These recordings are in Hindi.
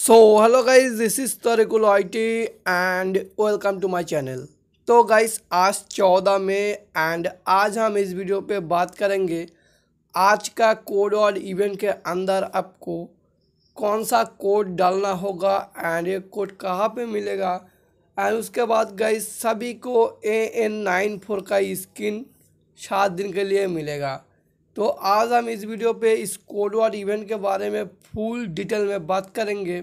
so hello guys this is Tarikul I T and welcome to my channel तो गाइज आज चौदह में एंड आज हम इस वीडियो पे बात करेंगे आज का कोड और इवेंट के अंदर आपको कौन सा कोड डालना होगा एंड ये कोड कहाँ पे मिलेगा एंड उसके बाद गाइज सभी को ए एन नाइन फोर का स्किन सात दिन के लिए मिलेगा तो आज हम इस वीडियो पे इस कोड वार इवेंट के बारे में फुल डिटेल में बात करेंगे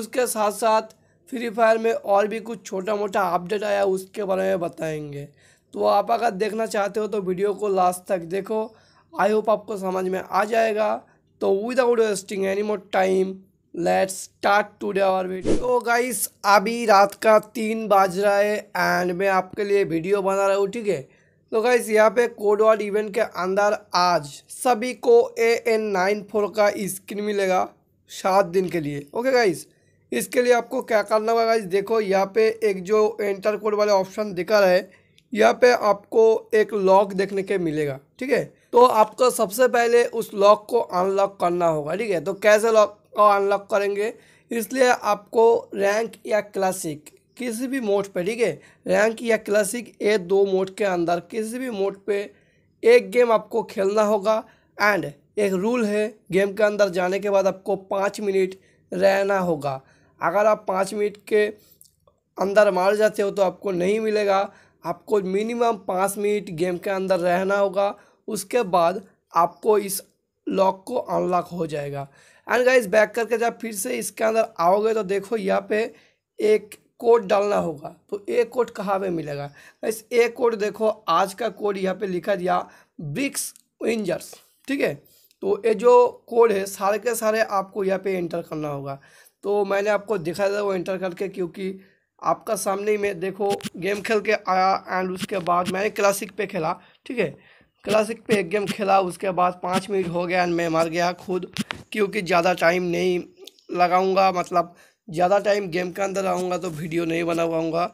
उसके साथ साथ फ्री फायर में और भी कुछ छोटा मोटा अपडेट आया उसके बारे में बताएंगे तो आप अगर देखना चाहते हो तो वीडियो को लास्ट तक देखो आई होप आपको समझ में आ जाएगा तो without wasting any more time let's start today our video तो गाइस अभी रात का तीन बज रहा है एंड मैं आपके लिए वीडियो बना रहा हूँ ठीक है तो गाइस यहाँ पे कोड वार्ड इवेंट के अंदर आज सभी को ए एन नाइन फोर का स्क्रीन मिलेगा सात दिन के लिए ओके गाइस इसके लिए आपको क्या करना होगा गाइस देखो यहाँ पे एक जो एंटर कोड वाले ऑप्शन दिखा रहा है यहाँ पे आपको एक लॉक देखने के मिलेगा ठीक है तो आपको सबसे पहले उस लॉक को अनलॉक करना होगा ठीक है तो कैसे लॉक को अनलॉक करेंगे इसलिए आपको रैंक या क्लासिक किसी भी मोड पे ठीक है रैंक या क्लासिक ए दो मोड के अंदर किसी भी मोड पे एक गेम आपको खेलना होगा एंड एक रूल है गेम के अंदर जाने के बाद आपको पाँच मिनट रहना होगा अगर आप पाँच मिनट के अंदर मार जाते हो तो आपको नहीं मिलेगा आपको मिनिमम पाँच मिनट गेम के अंदर रहना होगा उसके बाद आपको इस लॉक को अनलॉक हो जाएगा एंड गाइस बैक करके जब फिर से इसके अंदर आओगे तो देखो यहाँ पे एक कोड डालना होगा तो ए कोड कहाँ पे मिलेगा इस ए कोड देखो आज का कोड यहाँ पे लिखा दिया ब्रिक्स विंजर्स ठीक है तो ये जो कोड है सारे के सारे आपको यहाँ पे इंटर करना होगा तो मैंने आपको दिखा दिया वो एंटर करके क्योंकि आपका सामने ही मैं देखो गेम खेल के आया एंड उसके बाद मैंने क्लासिक पे खेला ठीक है क्लासिक पे एक गेम खेला उसके बाद पाँच मिनट हो गया एंड मैं मर गया खुद क्योंकि ज़्यादा टाइम नहीं लगाऊंगा मतलब ज़्यादा टाइम गेम के अंदर आऊँगा तो वीडियो नहीं बना पाऊँगा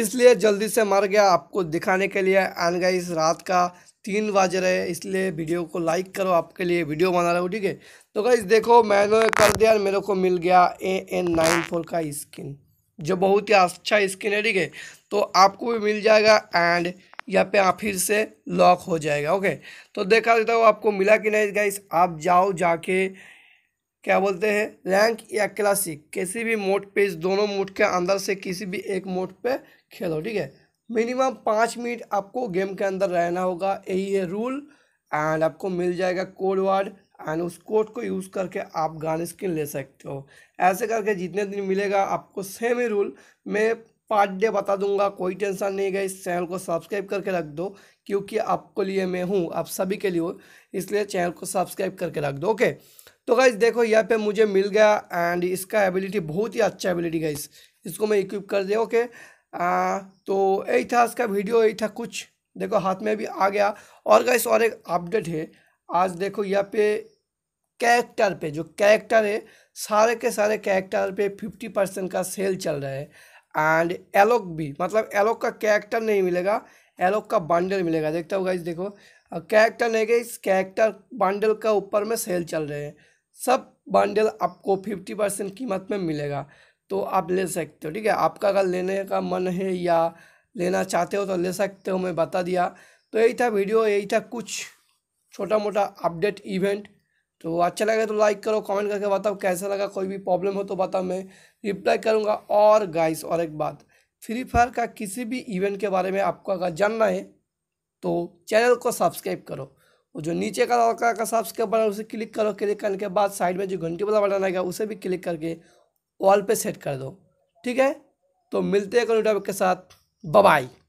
इसलिए जल्दी से मर गया आपको दिखाने के लिए एंड गाइस रात का तीन बज रहे इसलिए वीडियो को लाइक करो आपके लिए वीडियो बना रहा हूँ ठीक है तो गाइस देखो मैंने कर दिया मेरे को मिल गया ए एन नाइन फोर का स्किन जो बहुत ही अच्छा स्किन है ठीक है तो आपको भी मिल जाएगा एंड यहाँ पे आप फिर से लॉक हो जाएगा ओके तो देखा देता हूँ आपको मिला कि नहीं गाइस आप जाओ जाके क्या बोलते हैं रैंक या क्लासिक किसी भी मोड पे इस दोनों मोड के अंदर से किसी भी एक मोड पे खेलो ठीक है मिनिमम पाँच मिनट आपको गेम के अंदर रहना होगा यही है रूल एंड आपको मिल जाएगा कोड वर्ड एंड उस कोड को यूज़ करके आप गान स्किन ले सकते हो ऐसे करके जितने दिन मिलेगा आपको सेम ही रूल मैं पार्ट डे बता दूंगा कोई टेंशन नहीं गई इस चैनल को सब्सक्राइब करके रख दो क्योंकि आपको लिए मैं हूँ आप सभी के लिए इसलिए चैनल को सब्सक्राइब करके रख दो ओके तो गाइज देखो यहाँ पे मुझे मिल गया एंड इसका एबिलिटी बहुत ही अच्छा एबिलिटी गाइस इसको मैं इक्विप कर दिया ओके आ, तो यही था इसका वीडियो यही था कुछ देखो हाथ में भी आ गया और गाइस और एक अपडेट है आज देखो यहाँ पे कैरेक्टर पे जो कैरेक्टर है सारे के सारे कैरेक्टर पे फिफ्टी परसेंट का सेल चल रहा है एंड एलोक भी मतलब एलोक का कैरेक्टर नहीं मिलेगा एलोक का बंडल मिलेगा देखता हो गाइज देखो कैरेक्टर नहीं गई इस कैरेक्टर बंडल का ऊपर में सेल चल रहे हैं सब बंडल आपको फिफ्टी परसेंट कीमत में मिलेगा तो आप ले सकते हो ठीक है आपका अगर लेने का मन है या लेना चाहते हो तो ले सकते हो मैं बता दिया तो यही था वीडियो यही था कुछ छोटा मोटा अपडेट इवेंट तो अच्छा लगे तो लाइक करो कमेंट करके बताओ कैसा लगा कोई भी प्रॉब्लम हो तो बताओ मैं रिप्लाई करूँगा और गाइस और एक बात फ्री फायर का किसी भी इवेंट के बारे में आपको अगर जानना है तो चैनल को सब्सक्राइब करो और जो नीचे का लड़का का सब्सक्राइब बटन उसे क्लिक करो क्लिक करने के बाद साइड में जो घंटी वाला बटन आएगा उसे भी क्लिक करके वॉल पे सेट कर दो ठीक है तो मिलते हैं कल के साथ बाय